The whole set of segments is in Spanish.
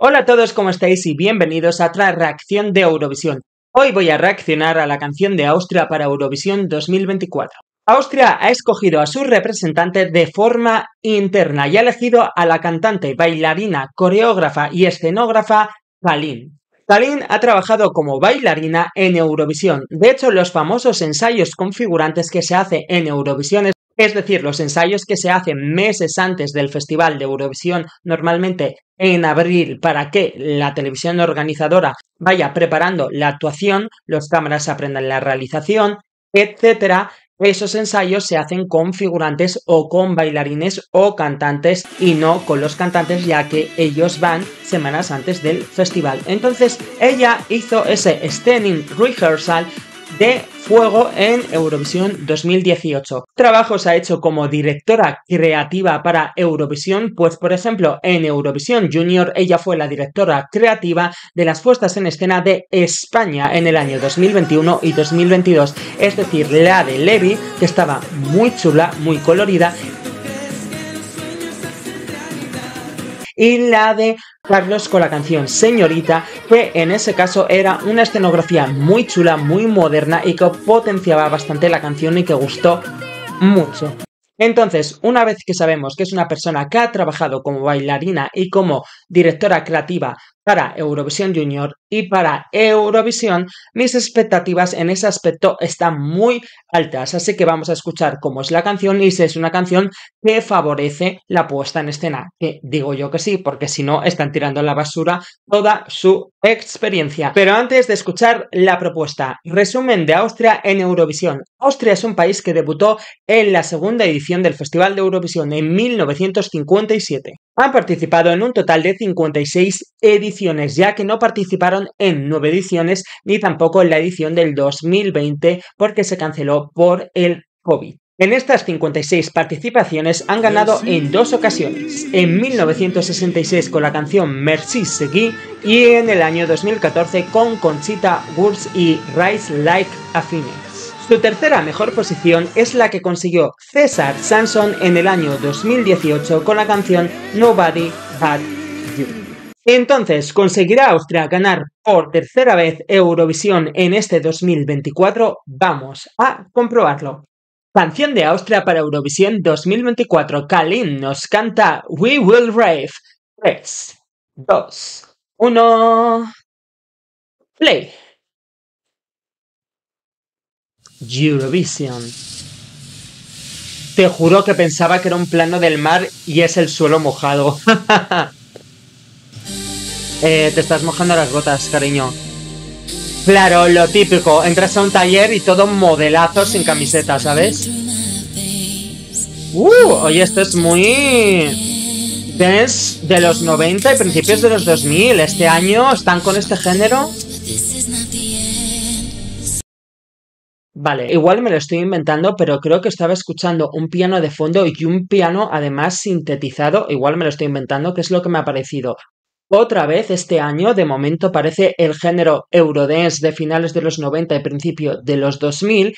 Hola a todos, ¿cómo estáis? Y bienvenidos a otra reacción de Eurovisión. Hoy voy a reaccionar a la canción de Austria para Eurovisión 2024. Austria ha escogido a su representante de forma interna y ha elegido a la cantante, bailarina, coreógrafa y escenógrafa Talín. Talín ha trabajado como bailarina en Eurovisión. De hecho, los famosos ensayos configurantes que se hace en Eurovisión es decir, los ensayos que se hacen meses antes del Festival de Eurovisión, normalmente en abril, para que la televisión organizadora vaya preparando la actuación, los cámaras aprendan la realización, etcétera, esos ensayos se hacen con figurantes o con bailarines o cantantes y no con los cantantes ya que ellos van semanas antes del festival. Entonces ella hizo ese standing rehearsal de Fuego en Eurovisión 2018. Trabajos ha hecho como directora creativa para Eurovisión, pues por ejemplo en Eurovisión Junior ella fue la directora creativa de las puestas en escena de España en el año 2021 y 2022, es decir, la de Levi, que estaba muy chula, muy colorida, y la de Carlos con la canción Señorita, que en ese caso era una escenografía muy chula, muy moderna y que potenciaba bastante la canción y que gustó mucho. Entonces, una vez que sabemos que es una persona que ha trabajado como bailarina y como directora creativa para Eurovisión Junior y para Eurovisión, mis expectativas en ese aspecto están muy altas. Así que vamos a escuchar cómo es la canción y si es una canción que favorece la puesta en escena. Que digo yo que sí, porque si no están tirando a la basura toda su experiencia. Pero antes de escuchar la propuesta, resumen de Austria en Eurovisión. Austria es un país que debutó en la segunda edición del Festival de Eurovisión en 1957. Han participado en un total de 56 ediciones, ya que no participaron en nueve ediciones ni tampoco en la edición del 2020 porque se canceló por el COVID. En estas 56 participaciones han ganado en dos ocasiones, en 1966 con la canción Merci Seguí y en el año 2014 con Conchita Wurst y Rise Like a su tercera mejor posición es la que consiguió César Sanson en el año 2018 con la canción Nobody But You. Entonces, ¿conseguirá Austria ganar por tercera vez Eurovisión en este 2024? Vamos a comprobarlo. Canción de Austria para Eurovisión 2024. Kalin nos canta We Will Rave. 3, 2, 1. Play. Eurovision. Te juro que pensaba que era un plano del mar y es el suelo mojado. Eh, te estás mojando las gotas, cariño. Claro, lo típico, entras a un taller y todo modelazo sin camiseta, ¿sabes? Uh, oye, esto es muy... Dance de los 90 y principios de los 2000. Este año están con este género Vale, igual me lo estoy inventando, pero creo que estaba escuchando un piano de fondo y un piano además sintetizado, igual me lo estoy inventando, que es lo que me ha parecido. Otra vez este año, de momento parece el género Eurodance de finales de los 90 y principio de los 2000,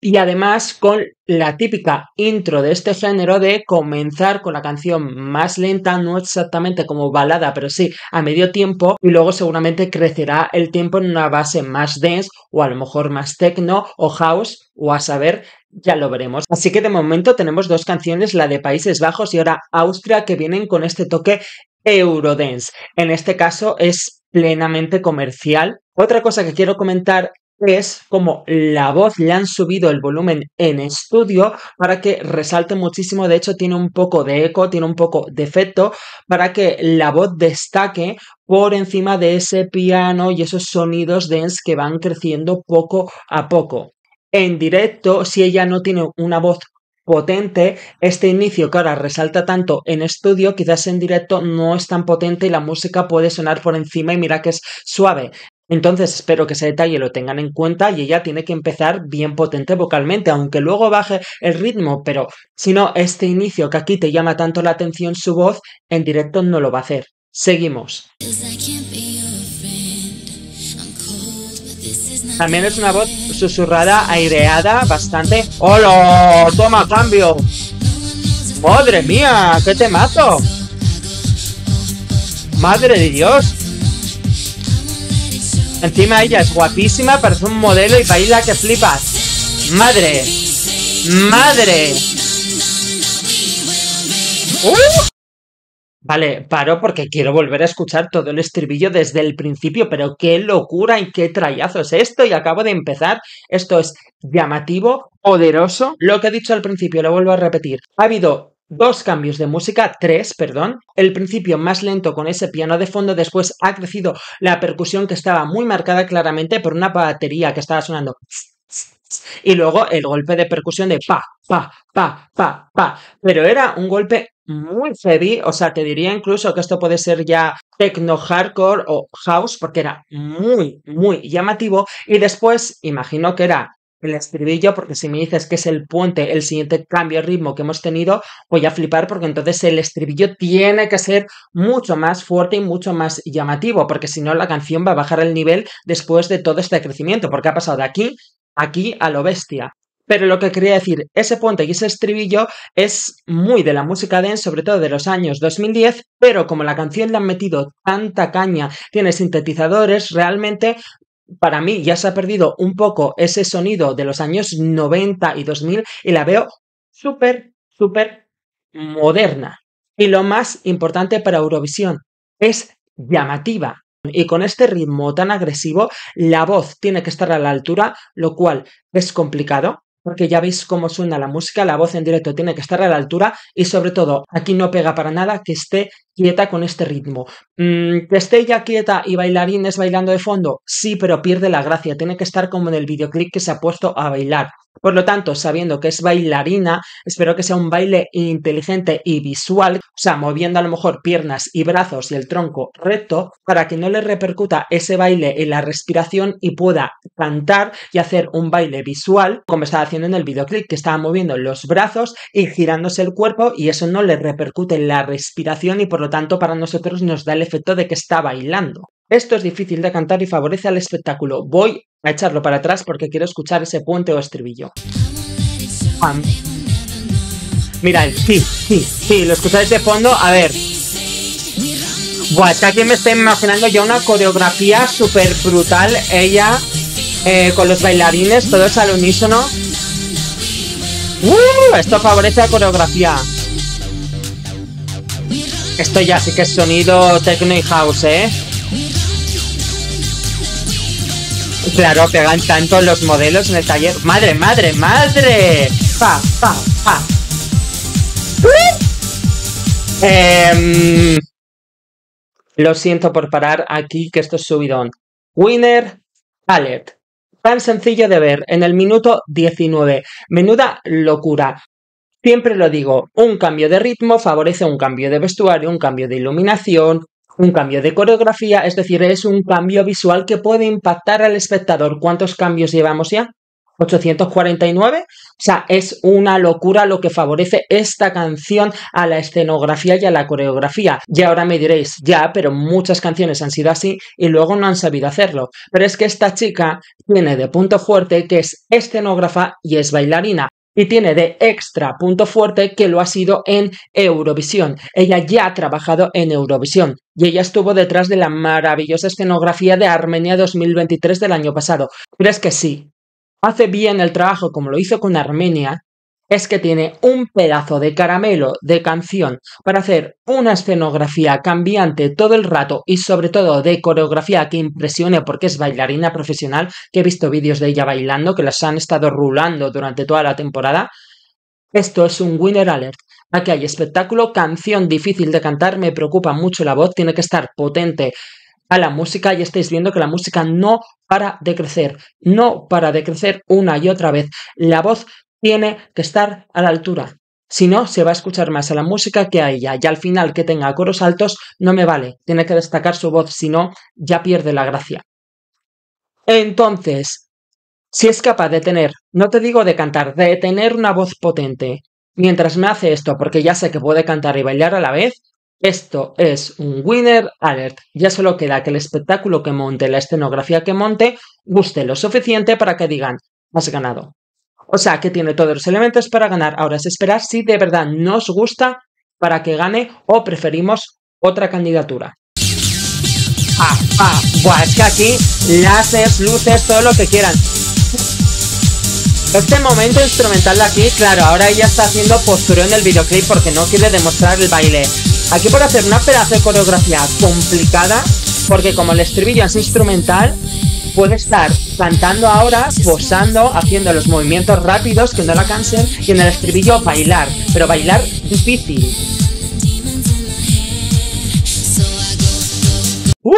y además con la típica intro de este género de comenzar con la canción más lenta, no exactamente como balada, pero sí a medio tiempo y luego seguramente crecerá el tiempo en una base más dance o a lo mejor más techno o house o a saber ya lo veremos. Así que de momento tenemos dos canciones, la de Países Bajos y ahora Austria, que vienen con este toque Eurodance. En este caso es plenamente comercial. Otra cosa que quiero comentar es como la voz le han subido el volumen en estudio para que resalte muchísimo. De hecho, tiene un poco de eco, tiene un poco de efecto para que la voz destaque por encima de ese piano y esos sonidos dense que van creciendo poco a poco. En directo, si ella no tiene una voz potente, este inicio que ahora resalta tanto en estudio, quizás en directo no es tan potente y la música puede sonar por encima y mira que es suave. Entonces espero que ese detalle lo tengan en cuenta y ella tiene que empezar bien potente vocalmente, aunque luego baje el ritmo, pero si no, este inicio que aquí te llama tanto la atención su voz, en directo no lo va a hacer. Seguimos. También es una voz susurrada, aireada, bastante... ¡Hola! ¡Toma cambio! ¡Madre mía! ¡Qué te mato! ¡Madre de Dios! Encima ella es guapísima, parece un modelo y baila que flipas. Madre. Madre. ¡Uh! Vale, paro porque quiero volver a escuchar todo el estribillo desde el principio, pero qué locura y qué trayazo es esto y acabo de empezar. Esto es llamativo, poderoso. Lo que he dicho al principio, lo vuelvo a repetir. Ha habido dos cambios de música, tres, perdón. El principio más lento con ese piano de fondo, después ha crecido la percusión que estaba muy marcada claramente por una batería que estaba sonando. Y luego el golpe de percusión de pa, pa, pa, pa, pa. Pero era un golpe muy heavy, o sea, te diría incluso que esto puede ser ya techno hardcore o house, porque era muy, muy llamativo. Y después, imagino que era el estribillo, porque si me dices que es el puente, el siguiente cambio de ritmo que hemos tenido, voy a flipar porque entonces el estribillo tiene que ser mucho más fuerte y mucho más llamativo, porque si no la canción va a bajar el nivel después de todo este crecimiento, porque ha pasado de aquí, aquí a lo bestia. Pero lo que quería decir, ese puente y ese estribillo es muy de la música de sobre todo de los años 2010, pero como la canción le han metido tanta caña, tiene sintetizadores, realmente para mí ya se ha perdido un poco ese sonido de los años 90 y 2000 y la veo súper, súper moderna. Y lo más importante para Eurovisión es llamativa. Y con este ritmo tan agresivo, la voz tiene que estar a la altura, lo cual es complicado, porque ya veis cómo suena la música, la voz en directo tiene que estar a la altura y sobre todo aquí no pega para nada que esté quieta con este ritmo. Mm, que esté ya quieta y bailarines bailando de fondo, sí, pero pierde la gracia, tiene que estar como en el videoclip que se ha puesto a bailar. Por lo tanto, sabiendo que es bailarina, espero que sea un baile inteligente y visual, o sea, moviendo a lo mejor piernas y brazos y el tronco recto, para que no le repercuta ese baile en la respiración y pueda cantar y hacer un baile visual, como estaba haciendo en el videoclip, que estaba moviendo los brazos y girándose el cuerpo, y eso no le repercute en la respiración y por lo tanto, para nosotros nos da el efecto de que está bailando. Esto es difícil de cantar y favorece al espectáculo. Voy a echarlo para atrás porque quiero escuchar ese puente o estribillo. Mira, sí, sí, sí, lo escucháis de fondo. A ver, Buah, es que aquí me estoy imaginando ya una coreografía súper brutal. Ella eh, con los bailarines, todos al unísono. Uh, esto favorece la coreografía. Esto ya sí que es sonido techno y house, ¿eh? Claro, pegan tanto los modelos en el taller. ¡Madre, madre, madre! madre em, lo siento por parar aquí, que esto es subidón. Winner palette. Tan sencillo de ver, en el minuto 19. Menuda locura. Siempre lo digo, un cambio de ritmo favorece un cambio de vestuario, un cambio de iluminación, un cambio de coreografía, es decir, es un cambio visual que puede impactar al espectador. ¿Cuántos cambios llevamos ya? 849. O sea, es una locura lo que favorece esta canción a la escenografía y a la coreografía. Y ahora me diréis, ya, pero muchas canciones han sido así y luego no han sabido hacerlo. Pero es que esta chica tiene de punto fuerte que es escenógrafa y es bailarina y tiene de extra punto fuerte que lo ha sido en Eurovisión. Ella ya ha trabajado en Eurovisión y ella estuvo detrás de la maravillosa escenografía de Armenia 2023 del año pasado. ¿Crees que sí? Hace bien el trabajo como lo hizo con Armenia es que tiene un pedazo de caramelo de canción para hacer una escenografía cambiante todo el rato y sobre todo de coreografía que impresione porque es bailarina profesional, que he visto vídeos de ella bailando, que las han estado rulando durante toda la temporada. Esto es un winner alert. Aquí hay espectáculo, canción difícil de cantar, me preocupa mucho la voz, tiene que estar potente a la música y estáis viendo que la música no para de crecer, no para de crecer una y otra vez. La voz tiene que estar a la altura. Si no, se va a escuchar más a la música que a ella. Y al final que tenga coros altos no me vale. Tiene que destacar su voz, si no, ya pierde la gracia. Entonces, si es capaz de tener, no te digo de cantar, de tener una voz potente, mientras me hace esto, porque ya sé que puede cantar y bailar a la vez, esto es un winner alert. Ya solo queda que el espectáculo que monte, la escenografía que monte, guste lo suficiente para que digan, has ganado. O sea, que tiene todos los elementos para ganar. Ahora es esperar si de verdad nos gusta para que gane o preferimos otra candidatura. Ah, ah, buah, es que aquí láseres, luces, todo lo que quieran. Este momento instrumental de aquí, claro, ahora ella está haciendo postura en el videoclip porque no quiere demostrar el baile. Aquí por hacer una pedazo de coreografía complicada, porque como el estribillo es instrumental, puede estar cantando ahora, posando, haciendo los movimientos rápidos que no la cansen y en el estribillo bailar, pero bailar difícil. ¡Uh!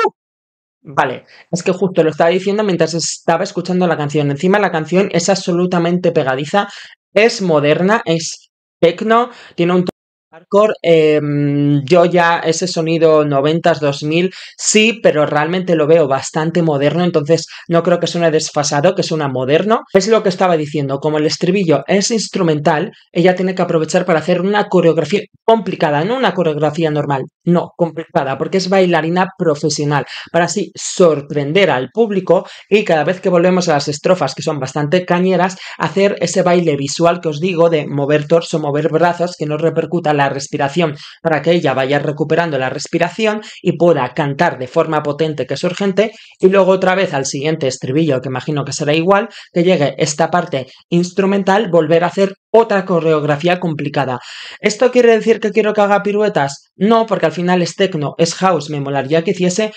Vale, es que justo lo estaba diciendo mientras estaba escuchando la canción. Encima la canción es absolutamente pegadiza, es moderna, es tecno, tiene un hardcore, em, yo ya ese sonido 90s, 2000, sí, pero realmente lo veo bastante moderno, entonces no creo que suene desfasado, que suena moderno. Es lo que estaba diciendo, como el estribillo es instrumental, ella tiene que aprovechar para hacer una coreografía complicada, no una coreografía normal, no, complicada, porque es bailarina profesional, para así sorprender al público y cada vez que volvemos a las estrofas, que son bastante cañeras, hacer ese baile visual que os digo de mover torso, mover brazos, que no repercuta la la respiración para que ella vaya recuperando la respiración y pueda cantar de forma potente que es urgente y luego otra vez al siguiente estribillo que imagino que será igual que llegue esta parte instrumental volver a hacer otra coreografía complicada. ¿Esto quiere decir que quiero que haga piruetas? No, porque al final es tecno es house, me molaría que hiciese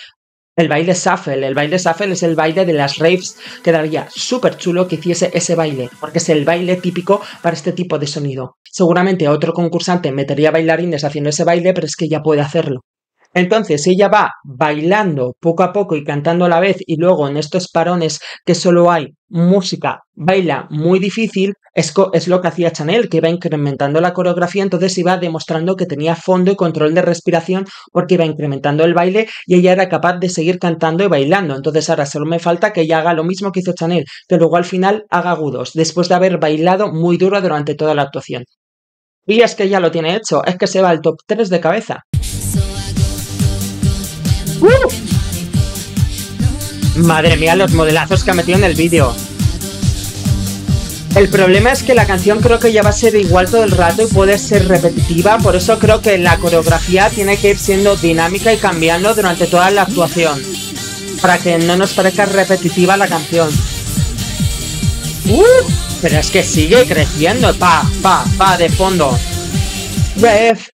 el baile Shuffle. El baile Shuffle es el baile de las raves. Quedaría súper chulo que hiciese ese baile, porque es el baile típico para este tipo de sonido. Seguramente otro concursante metería bailarines haciendo ese baile, pero es que ya puede hacerlo. Entonces ella va bailando poco a poco y cantando a la vez y luego en estos parones que solo hay música, baila muy difícil, es, es lo que hacía Chanel, que iba incrementando la coreografía, entonces iba demostrando que tenía fondo y control de respiración porque iba incrementando el baile y ella era capaz de seguir cantando y bailando. Entonces ahora solo me falta que ella haga lo mismo que hizo Chanel, que luego al final haga agudos, después de haber bailado muy duro durante toda la actuación. Y es que ya lo tiene hecho, es que se va al top 3 de cabeza. ¡Uh! Madre mía, los modelazos que ha metido en el vídeo. El problema es que la canción creo que ya va a ser igual todo el rato y puede ser repetitiva, por eso creo que la coreografía tiene que ir siendo dinámica y cambiando durante toda la actuación, para que no nos parezca repetitiva la canción. ¡Uh! Pero es que sigue creciendo, pa, pa, pa, de fondo. Ref.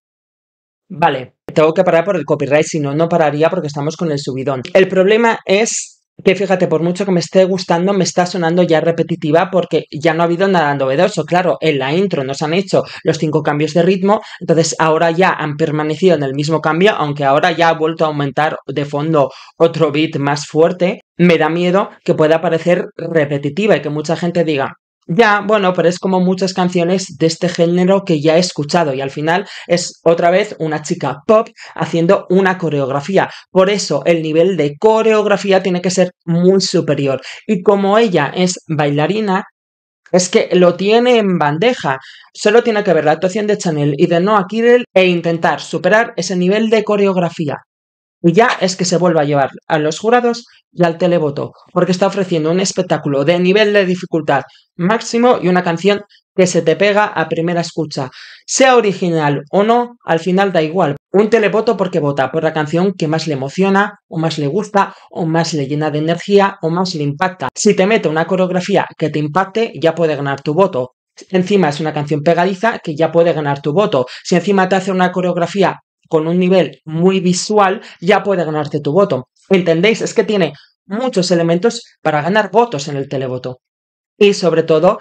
Vale tengo que parar por el copyright, si no, no pararía porque estamos con el subidón. El problema es que fíjate, por mucho que me esté gustando, me está sonando ya repetitiva porque ya no ha habido nada novedoso. Claro, en la intro nos han hecho los cinco cambios de ritmo, entonces ahora ya han permanecido en el mismo cambio, aunque ahora ya ha vuelto a aumentar de fondo otro beat más fuerte. Me da miedo que pueda parecer repetitiva y que mucha gente diga, ya, bueno, pero es como muchas canciones de este género que ya he escuchado y al final es otra vez una chica pop haciendo una coreografía. Por eso el nivel de coreografía tiene que ser muy superior. Y como ella es bailarina, es que lo tiene en bandeja. Solo tiene que ver la actuación de Chanel y de Noah Kirill e intentar superar ese nivel de coreografía y ya es que se vuelva a llevar a los jurados y al televoto, porque está ofreciendo un espectáculo de nivel de dificultad máximo y una canción que se te pega a primera escucha. Sea original o no, al final da igual. Un televoto porque vota por la canción que más le emociona, o más le gusta, o más le llena de energía, o más le impacta. Si te mete una coreografía que te impacte, ya puede ganar tu voto. Encima es una canción pegadiza que ya puede ganar tu voto. Si encima te hace una coreografía con un nivel muy visual, ya puede ganarte tu voto. ¿Entendéis? Es que tiene muchos elementos para ganar votos en el televoto. Y sobre todo,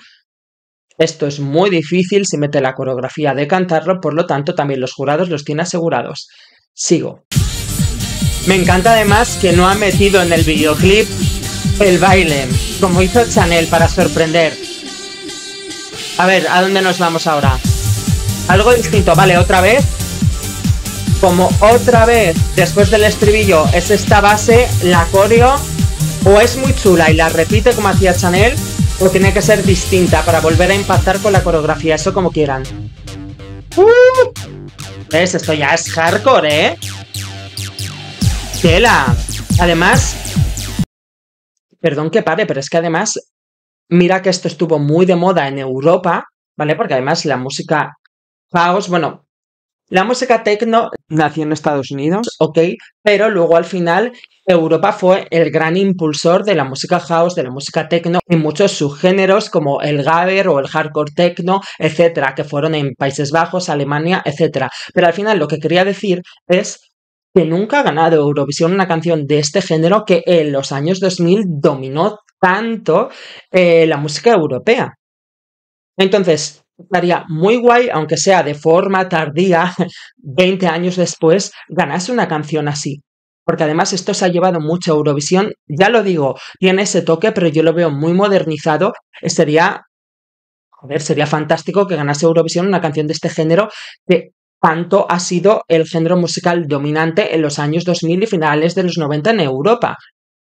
esto es muy difícil si mete la coreografía de cantarlo, por lo tanto también los jurados los tiene asegurados. Sigo. Me encanta además que no ha metido en el videoclip el baile, como hizo Chanel para sorprender. A ver, ¿a dónde nos vamos ahora? Algo distinto, vale, otra vez como otra vez después del estribillo es esta base, la coreo o es muy chula y la repite como hacía Chanel o tiene que ser distinta para volver a empatar con la coreografía, eso como quieran. Uh. ¿Ves? Esto ya es hardcore, ¿eh? Tela. Además, perdón que pare, pero es que además, mira que esto estuvo muy de moda en Europa, ¿vale? Porque además la música house, bueno, la música techno nació en Estados Unidos, ok, pero luego al final Europa fue el gran impulsor de la música house, de la música techno y muchos subgéneros como el gabber o el hardcore techno, etcétera, que fueron en Países Bajos, Alemania, etcétera. Pero al final lo que quería decir es que nunca ha ganado Eurovisión una canción de este género que en los años 2000 dominó tanto eh, la música europea. Entonces, estaría muy guay, aunque sea de forma tardía, 20 años después, ganase una canción así. Porque además esto se ha llevado mucho a Eurovisión, ya lo digo, tiene ese toque, pero yo lo veo muy modernizado. Sería, joder, sería fantástico que ganase Eurovisión una canción de este género que tanto ha sido el género musical dominante en los años 2000 y finales de los 90 en Europa.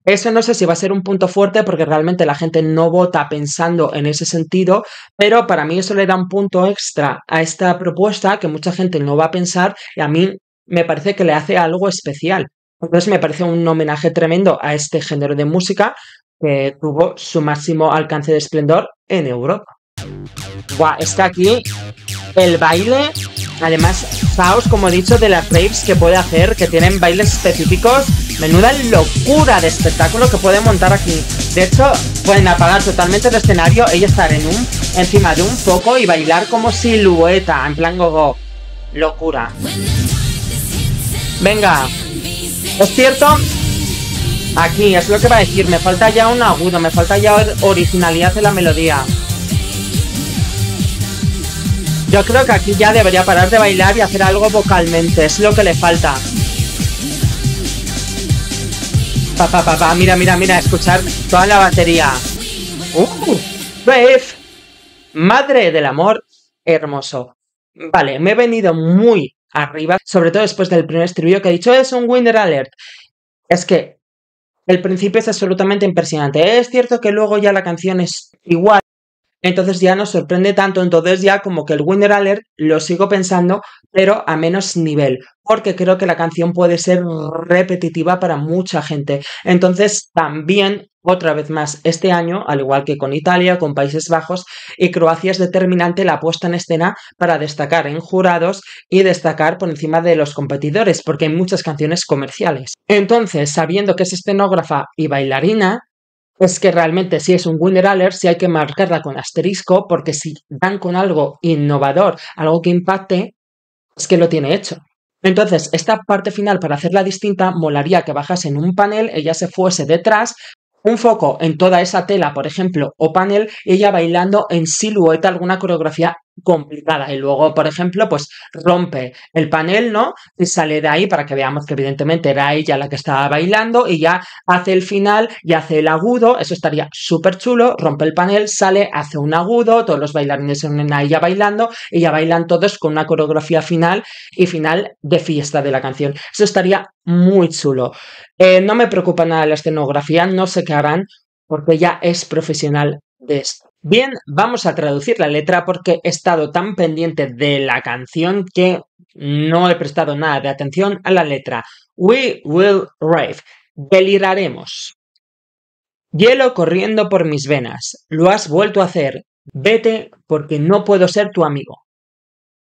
Eso no sé si va a ser un punto fuerte porque realmente la gente no vota pensando en ese sentido, pero para mí eso le da un punto extra a esta propuesta que mucha gente no va a pensar y a mí me parece que le hace algo especial. Entonces me parece un homenaje tremendo a este género de música que tuvo su máximo alcance de esplendor en Europa. Guau, está aquí el baile Además, faos, como he dicho, de las raves que puede hacer, que tienen bailes específicos. Menuda locura de espectáculo que puede montar aquí. De hecho, pueden apagar totalmente el escenario, y estar en un, encima de un foco y bailar como silueta, en plan gogo. Locura. Venga. Es cierto, aquí es lo que va a decir, me falta ya un agudo, me falta ya originalidad de la melodía. Yo creo que aquí ya debería parar de bailar y hacer algo vocalmente, es lo que le falta. Papá, papá, mira, mira, mira, escuchar toda la batería. Uh, Madre del amor hermoso. Vale, me he venido muy arriba, sobre todo después del primer estribillo que he dicho, es un winner alert. Es que el principio es absolutamente impresionante. Es cierto que luego ya la canción es igual, entonces ya nos sorprende tanto, entonces ya como que el Winner Alert lo sigo pensando, pero a menos nivel, porque creo que la canción puede ser repetitiva para mucha gente. Entonces también, otra vez más, este año, al igual que con Italia, con Países Bajos y Croacia, es determinante la puesta en escena para destacar en jurados y destacar por encima de los competidores, porque hay muchas canciones comerciales. Entonces, sabiendo que es escenógrafa y bailarina, es que realmente si es un winner alert, si hay que marcarla con asterisco, porque si dan con algo innovador, algo que impacte, es que lo tiene hecho. Entonces, esta parte final, para hacerla distinta, molaría que bajase en un panel, ella se fuese detrás, un foco en toda esa tela, por ejemplo, o panel, ella bailando en silueta alguna coreografía complicada. Y luego, por ejemplo, pues rompe el panel, ¿no? Y sale de ahí para que veamos que evidentemente era ella la que estaba bailando y ya hace el final y hace el agudo. Eso estaría súper chulo. Rompe el panel, sale, hace un agudo, todos los bailarines se unen a ella bailando y ya bailan todos con una coreografía final y final de fiesta de la canción. Eso estaría muy chulo. Eh, no me preocupa nada la escenografía, no sé qué harán porque ella es profesional de esto. Bien, vamos a traducir la letra porque he estado tan pendiente de la canción que no he prestado nada de atención a la letra. We will rave. Deliraremos. Hielo corriendo por mis venas. Lo has vuelto a hacer. Vete porque no puedo ser tu amigo.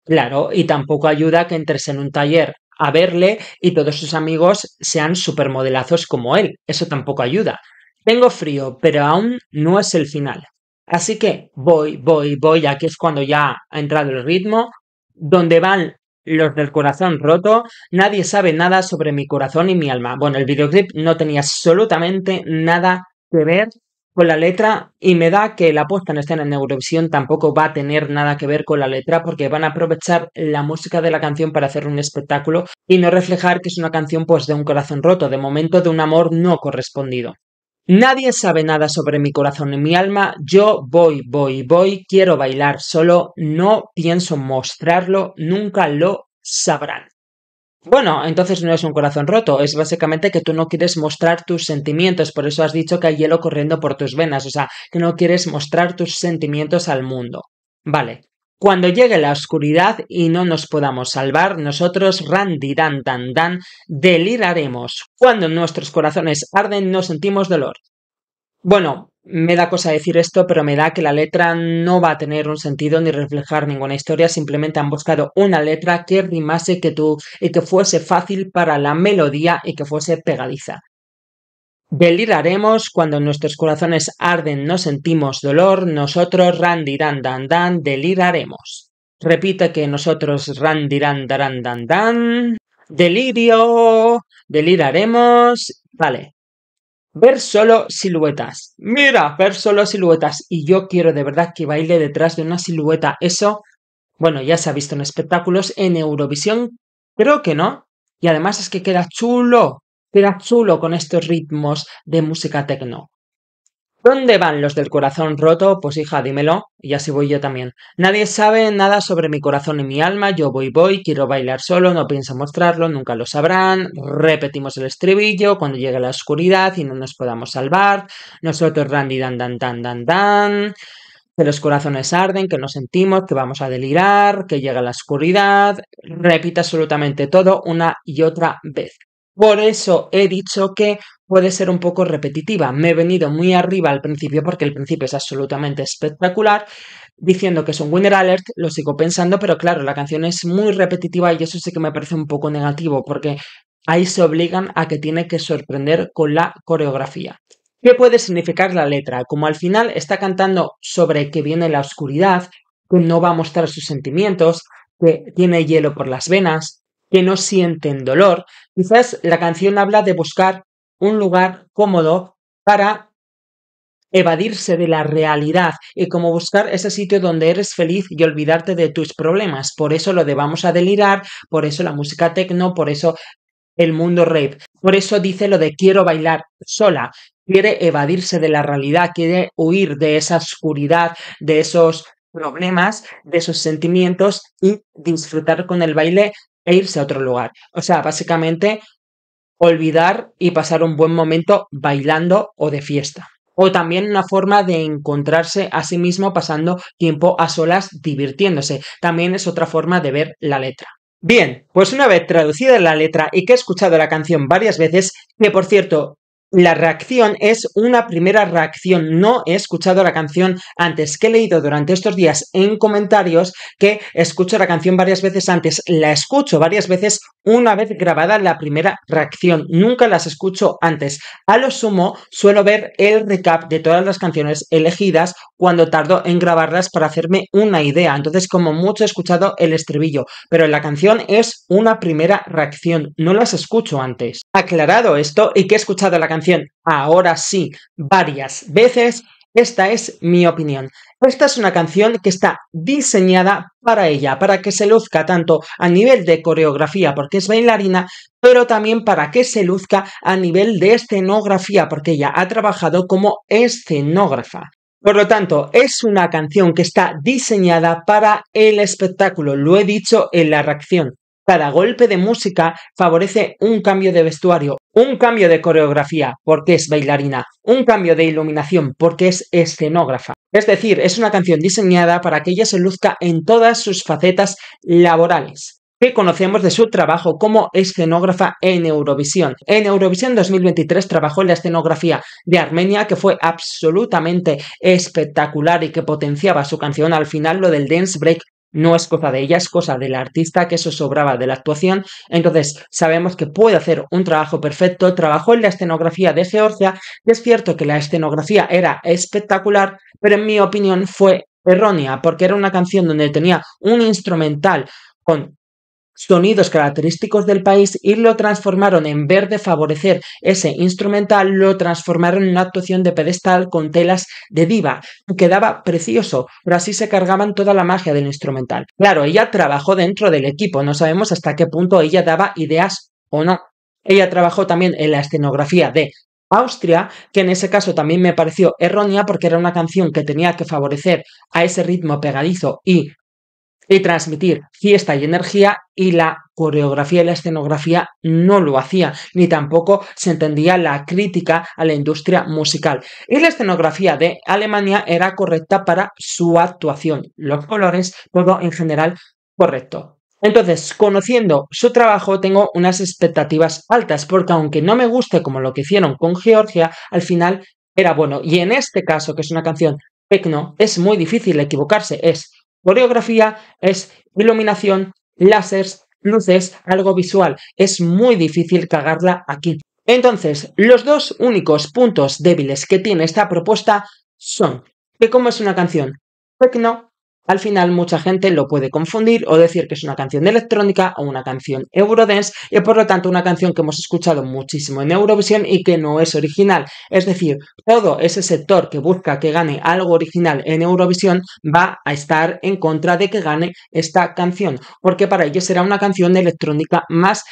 Claro, y tampoco ayuda que entres en un taller a verle y todos sus amigos sean supermodelazos como él. Eso tampoco ayuda. Tengo frío, pero aún no es el final. Así que voy, voy, voy, aquí es cuando ya ha entrado el ritmo, donde van los del corazón roto, nadie sabe nada sobre mi corazón y mi alma. Bueno, el videoclip no tenía absolutamente nada que ver con la letra y me da que la puesta en escena en Eurovisión tampoco va a tener nada que ver con la letra porque van a aprovechar la música de la canción para hacer un espectáculo y no reflejar que es una canción pues de un corazón roto, de momento de un amor no correspondido. Nadie sabe nada sobre mi corazón y mi alma, yo voy, voy, voy, quiero bailar solo, no pienso mostrarlo, nunca lo sabrán. Bueno, entonces no es un corazón roto, es básicamente que tú no quieres mostrar tus sentimientos, por eso has dicho que hay hielo corriendo por tus venas, o sea, que no quieres mostrar tus sentimientos al mundo. Vale, cuando llegue la oscuridad y no nos podamos salvar, nosotros Randy dan dan deliraremos. Cuando nuestros corazones arden, no sentimos dolor. Bueno, me da cosa decir esto, pero me da que la letra no va a tener un sentido ni reflejar ninguna historia, simplemente han buscado una letra que rimase que tú y que fuese fácil para la melodía y que fuese pegadiza. Deliraremos cuando nuestros corazones arden, no sentimos dolor, nosotros randirán dan dan, deliraremos. Repite que nosotros randirán darán dan dan, delirio, deliraremos, vale. Ver solo siluetas. Mira, ver solo siluetas. Y yo quiero de verdad que baile detrás de una silueta. Eso, bueno, ya se ha visto en espectáculos, en Eurovisión, creo que no. Y además es que queda chulo queda chulo con estos ritmos de música tecno. ¿Dónde van los del corazón roto? Pues hija, dímelo, y así voy yo también. Nadie sabe nada sobre mi corazón y mi alma, yo voy, voy, quiero bailar solo, no pienso mostrarlo, nunca lo sabrán, repetimos el estribillo cuando llega la oscuridad y no nos podamos salvar, nosotros randy dan dan dan dan dan, que los corazones arden, que nos sentimos, que vamos a delirar, que llega la oscuridad, repite absolutamente todo una y otra vez. Por eso he dicho que puede ser un poco repetitiva. Me he venido muy arriba al principio porque el principio es absolutamente espectacular, diciendo que es un winner alert, lo sigo pensando, pero claro, la canción es muy repetitiva y eso sí que me parece un poco negativo porque ahí se obligan a que tiene que sorprender con la coreografía. ¿Qué puede significar la letra? Como al final está cantando sobre que viene la oscuridad, que no va a mostrar sus sentimientos, que tiene hielo por las venas, que no sienten dolor, quizás la canción habla de buscar un lugar cómodo para evadirse de la realidad y como buscar ese sitio donde eres feliz y olvidarte de tus problemas. Por eso lo de vamos a delirar, por eso la música techno, por eso el mundo rape. Por eso dice lo de quiero bailar sola, quiere evadirse de la realidad, quiere huir de esa oscuridad, de esos problemas, de esos sentimientos y disfrutar con el baile e irse a otro lugar. O sea, básicamente olvidar y pasar un buen momento bailando o de fiesta. O también una forma de encontrarse a sí mismo pasando tiempo a solas divirtiéndose. También es otra forma de ver la letra. Bien, pues una vez traducida la letra y que he escuchado la canción varias veces, que por cierto, la reacción es una primera reacción. No he escuchado la canción antes, que he leído durante estos días en comentarios que escucho la canción varias veces antes. La escucho varias veces una vez grabada la primera reacción. Nunca las escucho antes. A lo sumo, suelo ver el recap de todas las canciones elegidas cuando tardó en grabarlas para hacerme una idea. Entonces, como mucho he escuchado el estribillo, pero la canción es una primera reacción, no las escucho antes. Aclarado esto y que he escuchado la canción ahora sí varias veces, esta es mi opinión. Esta es una canción que está diseñada para ella, para que se luzca tanto a nivel de coreografía, porque es bailarina, pero también para que se luzca a nivel de escenografía, porque ella ha trabajado como escenógrafa. Por lo tanto, es una canción que está diseñada para el espectáculo, lo he dicho en la reacción. Cada golpe de música favorece un cambio de vestuario, un cambio de coreografía porque es bailarina, un cambio de iluminación porque es escenógrafa. Es decir, es una canción diseñada para que ella se luzca en todas sus facetas laborales que conocemos de su trabajo como escenógrafa en Eurovisión. En Eurovisión 2023 trabajó en la escenografía de Armenia, que fue absolutamente espectacular y que potenciaba su canción al final, lo del dance break. No es cosa de ella, es cosa del artista que eso sobraba de la actuación. Entonces, sabemos que puede hacer un trabajo perfecto. Trabajó en la escenografía de Georgia. Y es cierto que la escenografía era espectacular, pero en mi opinión fue errónea, porque era una canción donde tenía un instrumental con sonidos característicos del país y lo transformaron en vez de favorecer ese instrumental, lo transformaron en una actuación de pedestal con telas de diva. Quedaba precioso, pero así se cargaban toda la magia del instrumental. Claro, ella trabajó dentro del equipo, no sabemos hasta qué punto ella daba ideas o no. Ella trabajó también en la escenografía de Austria, que en ese caso también me pareció errónea porque era una canción que tenía que favorecer a ese ritmo pegadizo y y transmitir fiesta y energía y la coreografía y la escenografía no lo hacía, ni tampoco se entendía la crítica a la industria musical. Y la escenografía de Alemania era correcta para su actuación, los colores, todo en general correcto. Entonces, conociendo su trabajo, tengo unas expectativas altas, porque aunque no me guste como lo que hicieron con Georgia, al final era bueno. Y en este caso, que es una canción tecno, es muy difícil equivocarse, es Coreografía es iluminación, láseres, luces, algo visual. Es muy difícil cagarla aquí. Entonces, los dos únicos puntos débiles que tiene esta propuesta son que como es una canción techno, al final mucha gente lo puede confundir o decir que es una canción electrónica o una canción Eurodance y por lo tanto una canción que hemos escuchado muchísimo en Eurovisión y que no es original. Es decir, todo ese sector que busca que gane algo original en Eurovisión va a estar en contra de que gane esta canción, porque para ellos será una canción electrónica más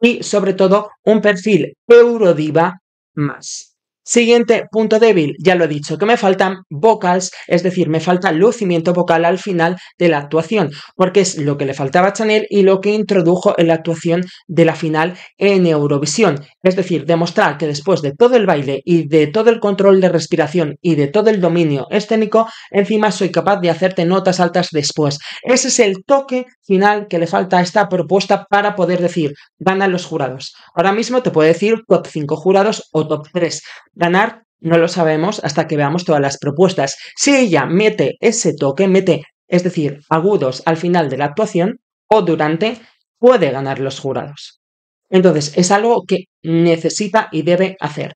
y sobre todo un perfil Eurodiva más. Siguiente punto débil, ya lo he dicho, que me faltan vocals, es decir, me falta lucimiento vocal al final de la actuación, porque es lo que le faltaba a Chanel y lo que introdujo en la actuación de la final en Eurovisión. Es decir, demostrar que después de todo el baile y de todo el control de respiración y de todo el dominio escénico, encima soy capaz de hacerte notas altas después. Ese es el toque final que le falta a esta propuesta para poder decir, ganan los jurados. Ahora mismo te puedo decir top 5 jurados o top 3 Ganar no lo sabemos hasta que veamos todas las propuestas. Si ella mete ese toque, mete, es decir, agudos al final de la actuación o durante, puede ganar los jurados. Entonces, es algo que necesita y debe hacer.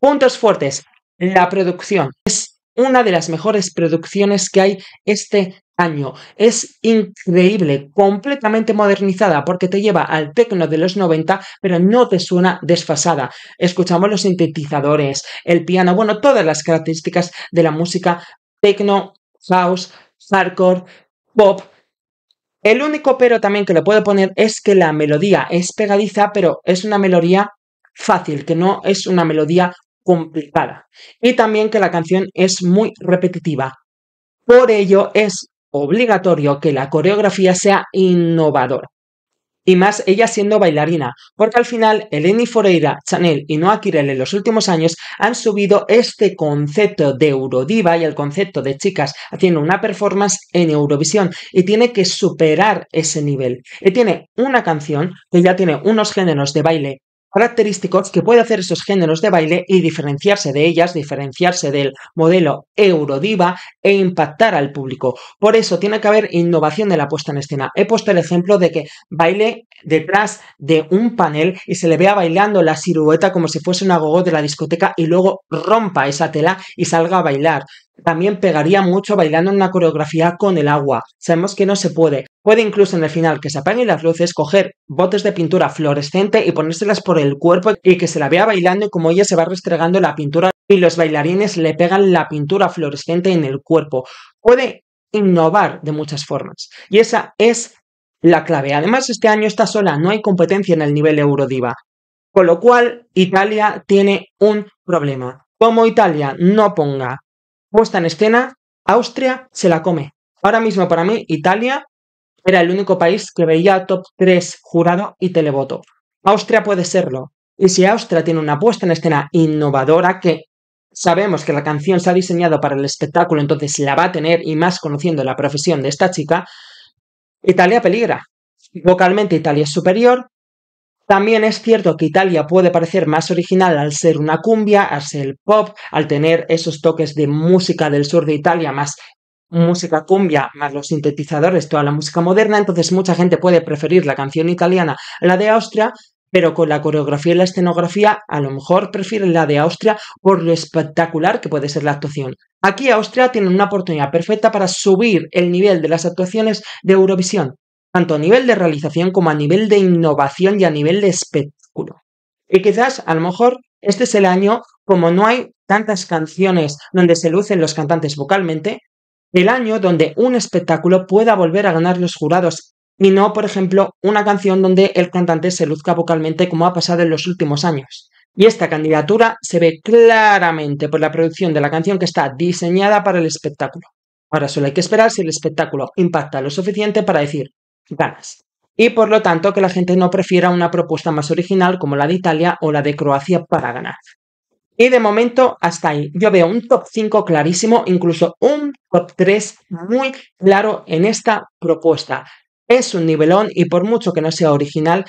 Puntos fuertes. La producción. Es una de las mejores producciones que hay este año. Es increíble, completamente modernizada porque te lleva al tecno de los 90, pero no te suena desfasada. Escuchamos los sintetizadores, el piano, bueno, todas las características de la música tecno, house, hardcore, pop. El único pero también que le puedo poner es que la melodía es pegadiza, pero es una melodía fácil, que no es una melodía complicada. Y también que la canción es muy repetitiva. Por ello es obligatorio que la coreografía sea innovadora. Y más ella siendo bailarina, porque al final Eleni Foreira, Chanel y Noa Kirel en los últimos años han subido este concepto de Eurodiva y el concepto de chicas haciendo una performance en Eurovisión y tiene que superar ese nivel. Y tiene una canción que ya tiene unos géneros de baile característicos que puede hacer esos géneros de baile y diferenciarse de ellas, diferenciarse del modelo Eurodiva e impactar al público. Por eso tiene que haber innovación de la puesta en escena. He puesto el ejemplo de que baile detrás de un panel y se le vea bailando la silueta como si fuese una gogó de la discoteca y luego rompa esa tela y salga a bailar. También pegaría mucho bailando una coreografía con el agua. Sabemos que no se puede. Puede incluso en el final que se apaguen las luces, coger botes de pintura fluorescente y ponérselas por el cuerpo y que se la vea bailando y como ella se va restregando la pintura y los bailarines le pegan la pintura fluorescente en el cuerpo. Puede innovar de muchas formas. Y esa es la clave. Además, este año está sola, no hay competencia en el nivel Eurodiva. Con lo cual, Italia tiene un problema. Como Italia no ponga puesta en escena, Austria se la come. Ahora mismo para mí, Italia era el único país que veía top 3 jurado y televoto. Austria puede serlo. Y si Austria tiene una puesta en escena innovadora que sabemos que la canción se ha diseñado para el espectáculo, entonces la va a tener y más conociendo la profesión de esta chica, Italia peligra. Vocalmente Italia es superior, también es cierto que Italia puede parecer más original al ser una cumbia, al ser pop, al tener esos toques de música del sur de Italia más música cumbia más los sintetizadores, toda la música moderna, entonces mucha gente puede preferir la canción italiana a la de Austria, pero con la coreografía y la escenografía a lo mejor prefieren la de Austria por lo espectacular que puede ser la actuación. Aquí Austria tiene una oportunidad perfecta para subir el nivel de las actuaciones de Eurovisión tanto a nivel de realización como a nivel de innovación y a nivel de espectáculo. Y quizás, a lo mejor, este es el año, como no hay tantas canciones donde se lucen los cantantes vocalmente, el año donde un espectáculo pueda volver a ganar los jurados y no, por ejemplo, una canción donde el cantante se luzca vocalmente como ha pasado en los últimos años. Y esta candidatura se ve claramente por la producción de la canción que está diseñada para el espectáculo. Ahora solo hay que esperar si el espectáculo impacta lo suficiente para decir, ganas. Y por lo tanto, que la gente no prefiera una propuesta más original como la de Italia o la de Croacia para ganar. Y de momento, hasta ahí. Yo veo un top 5 clarísimo, incluso un top 3 muy claro en esta propuesta. Es un nivelón y por mucho que no sea original,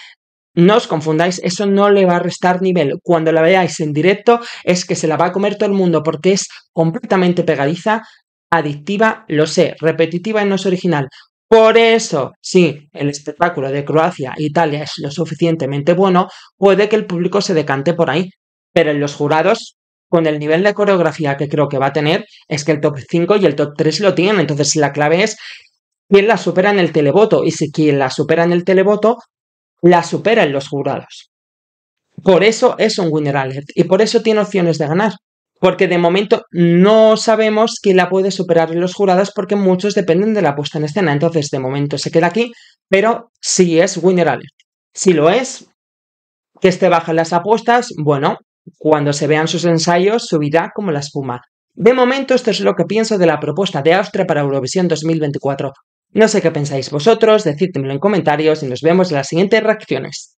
no os confundáis, eso no le va a restar nivel. Cuando la veáis en directo es que se la va a comer todo el mundo porque es completamente pegadiza, adictiva, lo sé, repetitiva y no es original. Por eso, si el espectáculo de Croacia e Italia es lo suficientemente bueno, puede que el público se decante por ahí. Pero en los jurados, con el nivel de coreografía que creo que va a tener, es que el top 5 y el top 3 lo tienen. Entonces la clave es quién la supera en el televoto. Y si quien la supera en el televoto, la supera en los jurados. Por eso es un winner alert y por eso tiene opciones de ganar porque de momento no sabemos quién la puede superar en los jurados porque muchos dependen de la puesta en escena. Entonces, de momento se queda aquí, pero si es Winner Si lo es, que esté baja las apuestas, bueno, cuando se vean sus ensayos subirá como la espuma. De momento esto es lo que pienso de la propuesta de Austria para Eurovisión 2024. No sé qué pensáis vosotros, decídmelo en comentarios y nos vemos en las siguientes reacciones.